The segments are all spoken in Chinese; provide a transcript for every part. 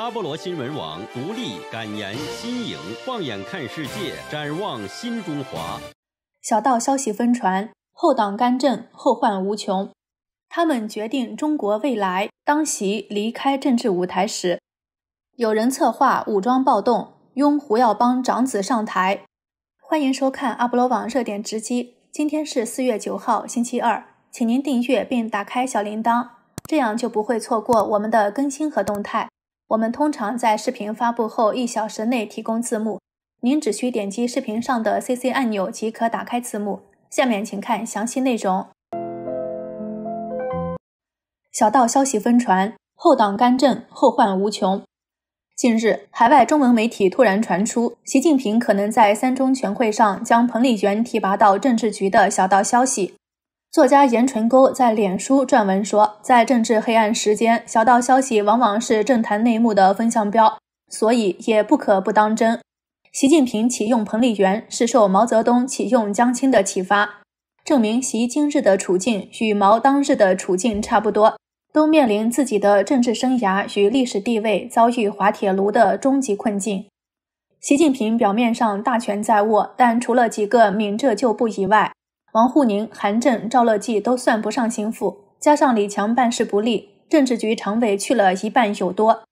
阿波罗新闻网独立、敢言、新颖，放眼看世界，展望新中华。小道消息纷传，后党干政，后患无穷。他们决定中国未来。当习离开政治舞台时，有人策划武装暴动，拥胡耀邦长子上台。欢迎收看阿波罗网热点直击。今天是四月九号，星期二。请您订阅并打开小铃铛，这样就不会错过我们的更新和动态。我们通常在视频发布后一小时内提供字幕，您只需点击视频上的 CC 按钮即可打开字幕。下面请看详细内容。小道消息疯传，后党干政，后患无穷。近日，海外中文媒体突然传出习近平可能在三中全会上将彭丽媛提拔到政治局的小道消息。作家严纯沟在脸书撰文说，在政治黑暗时间，小道消息往往是政坛内幕的风向标，所以也不可不当真。习近平启用彭丽媛是受毛泽东启用江青的启发，证明习今日的处境与毛当日的处境差不多，都面临自己的政治生涯与历史地位遭遇滑铁卢的终极困境。习近平表面上大权在握，但除了几个明着就不以外。王沪宁、韩正、赵乐际都算不上心腹，加上李强办事不力，政治局常委去了一半有多。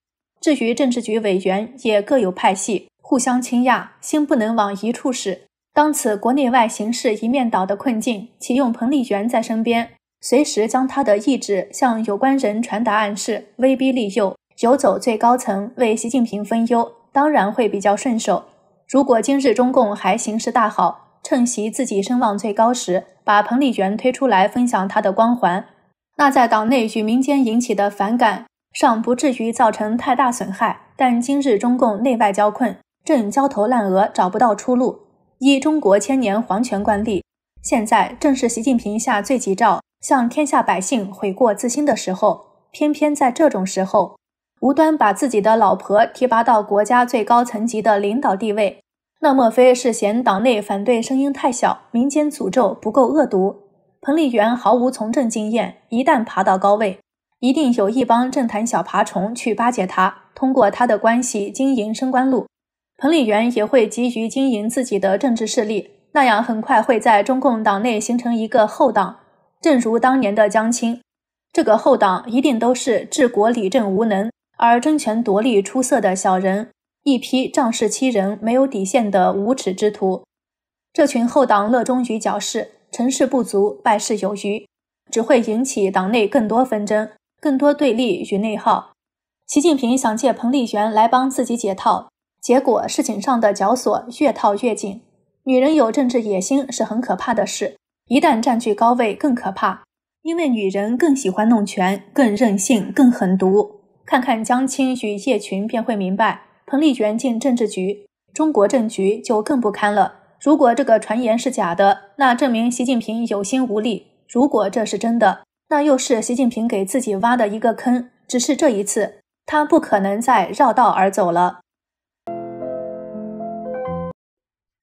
至于政治局委员，也各有派系，互相倾轧，心不能往一处使。当此国内外形势一面倒的困境，启用彭丽媛在身边，随时将他的意志向有关人传达暗示，威逼利诱，游走最高层为习近平分忧，当然会比较顺手。如果今日中共还形势大好，趁袭自己声望最高时，把彭丽媛推出来分享他的光环，那在党内与民间引起的反感尚不至于造成太大损害。但今日中共内外交困，正焦头烂额，找不到出路。依中国千年皇权惯例，现在正是习近平下罪急诏，向天下百姓悔过自新的时候。偏偏在这种时候，无端把自己的老婆提拔到国家最高层级的领导地位。那莫非是嫌党内反对声音太小，民间诅咒不够恶毒？彭丽媛毫无从政经验，一旦爬到高位，一定有一帮政坛小爬虫去巴结他，通过他的关系经营升官路。彭丽媛也会急于经营自己的政治势力，那样很快会在中共党内形成一个后党。正如当年的江青，这个后党一定都是治国理政无能而争权夺利出色的小人。一批仗势欺人、没有底线的无耻之徒，这群后党乐衷于搅事，成事不足，败事有余，只会引起党内更多纷争、更多对立与内耗。习近平想借彭丽媛来帮自己解套，结果事情上的绞索越套越紧。女人有政治野心是很可怕的事，一旦占据高位更可怕，因为女人更喜欢弄权，更任性，更狠毒。看看江青与叶群便会明白。彭丽媛进政治局，中国政局就更不堪了。如果这个传言是假的，那证明习近平有心无力；如果这是真的，那又是习近平给自己挖的一个坑。只是这一次，他不可能再绕道而走了。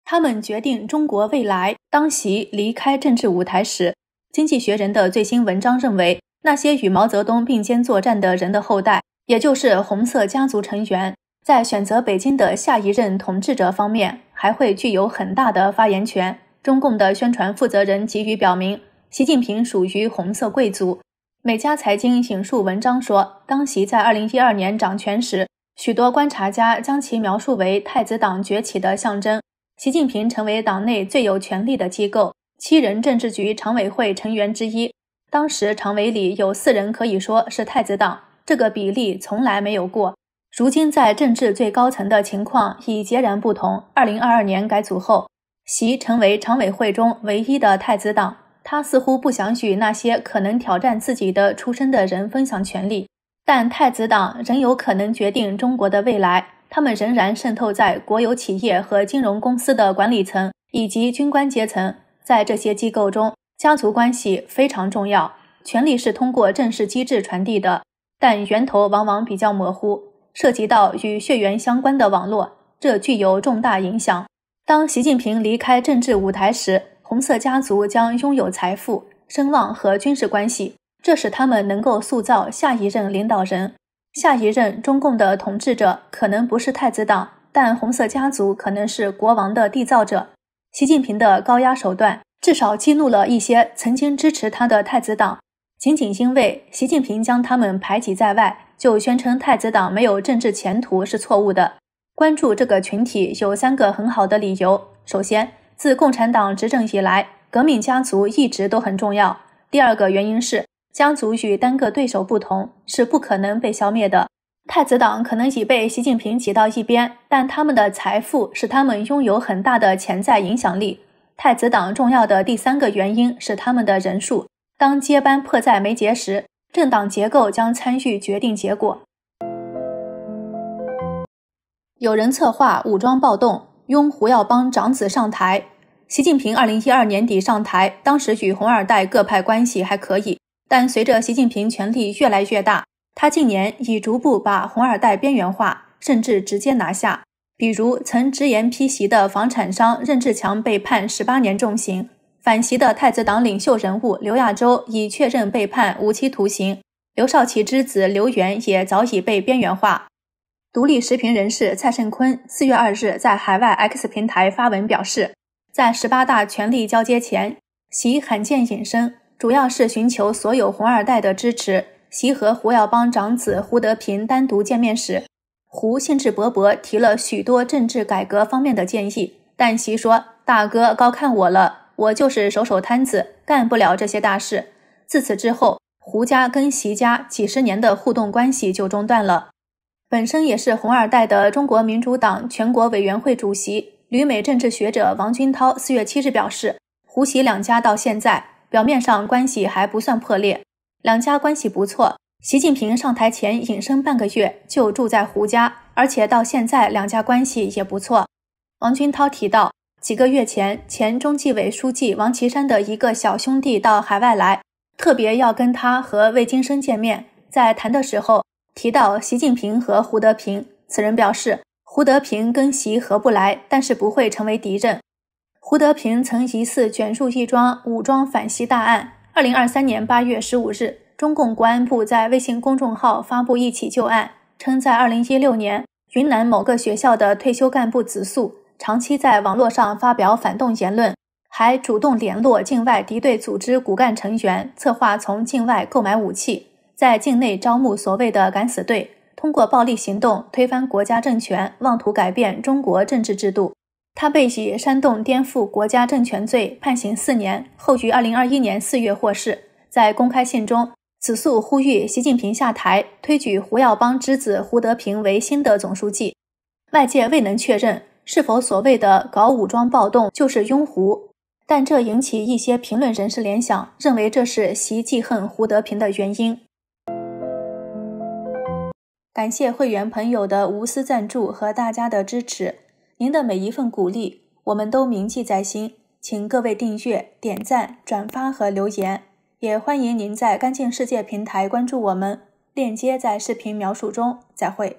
他们决定中国未来。当习离开政治舞台时，《经济学人》的最新文章认为，那些与毛泽东并肩作战的人的后代，也就是红色家族成员。在选择北京的下一任统治者方面，还会具有很大的发言权。中共的宣传负责人给予表明，习近平属于红色贵族。美加财经引述文章说，当习在二零一二年掌权时，许多观察家将其描述为太子党崛起的象征。习近平成为党内最有权力的机构，七人政治局常委会成员之一。当时常委里有四人可以说是太子党，这个比例从来没有过。如今在政治最高层的情况已截然不同。二零二二年改组后，习成为常委会中唯一的太子党。他似乎不想与那些可能挑战自己的出身的人分享权力，但太子党仍有可能决定中国的未来。他们仍然渗透在国有企业和金融公司的管理层以及军官阶层。在这些机构中，家族关系非常重要，权力是通过正式机制传递的，但源头往往比较模糊。涉及到与血缘相关的网络，这具有重大影响。当习近平离开政治舞台时，红色家族将拥有财富、声望和军事关系，这使他们能够塑造下一任领导人。下一任中共的统治者可能不是太子党，但红色家族可能是国王的缔造者。习近平的高压手段至少激怒了一些曾经支持他的太子党，仅仅因为习近平将他们排挤在外。就宣称太子党没有政治前途是错误的。关注这个群体有三个很好的理由：首先，自共产党执政以来，革命家族一直都很重要。第二个原因是，家族与单个对手不同，是不可能被消灭的。太子党可能已被习近平挤到一边，但他们的财富使他们拥有很大的潜在影响力。太子党重要的第三个原因是，他们的人数。当接班迫在眉睫时。政党结构将参与决定结果。有人策划武装暴动，拥胡耀邦长子上台。习近平二零一二年底上台，当时与红二代各派关系还可以，但随着习近平权力越来越大，他近年已逐步把红二代边缘化，甚至直接拿下。比如，曾直言批习的房产商任志强被判十八年重刑。反习的太子党领袖人物刘亚洲已确认被判无期徒刑，刘少奇之子刘源也早已被边缘化。独立时评人士蔡胜坤四月二日在海外 X 平台发文表示，在十八大权力交接前，习罕见隐身，主要是寻求所有红二代的支持。习和胡耀邦长子胡德平单独见面时，胡兴致勃勃提了许多政治改革方面的建议，但习说：“大哥高看我了。”我就是守守摊子，干不了这些大事。自此之后，胡家跟习家几十年的互动关系就中断了。本身也是红二代的中国民主党全国委员会主席、旅美政治学者王军涛，四月七日表示，胡习两家到现在表面上关系还不算破裂，两家关系不错。习近平上台前隐身半个月，就住在胡家，而且到现在两家关系也不错。王军涛提到。几个月前，前中纪委书记王岐山的一个小兄弟到海外来，特别要跟他和魏金生见面。在谈的时候，提到习近平和胡德平。此人表示，胡德平跟习合不来，但是不会成为敌人。胡德平曾疑似卷入一桩武装反习大案。二零二三年八月十五日，中共公安部在微信公众号发布一起旧案，称在二零一六年，云南某个学校的退休干部子素。长期在网络上发表反动言论，还主动联络境外敌对组织骨干成员，策划从境外购买武器，在境内招募所谓的“敢死队”，通过暴力行动推翻国家政权，妄图改变中国政治制度。他被以煽动颠覆国家政权罪判刑四年，后于二零二一年四月获释。在公开信中，此诉呼吁习近平下台，推举胡耀邦之子胡德平为新的总书记。外界未能确认。是否所谓的搞武装暴动就是拥胡？但这引起一些评论人士联想，认为这是习记恨胡德平的原因。感谢会员朋友的无私赞助和大家的支持，您的每一份鼓励我们都铭记在心。请各位订阅、点赞、转发和留言，也欢迎您在“干净世界”平台关注我们，链接在视频描述中。再会。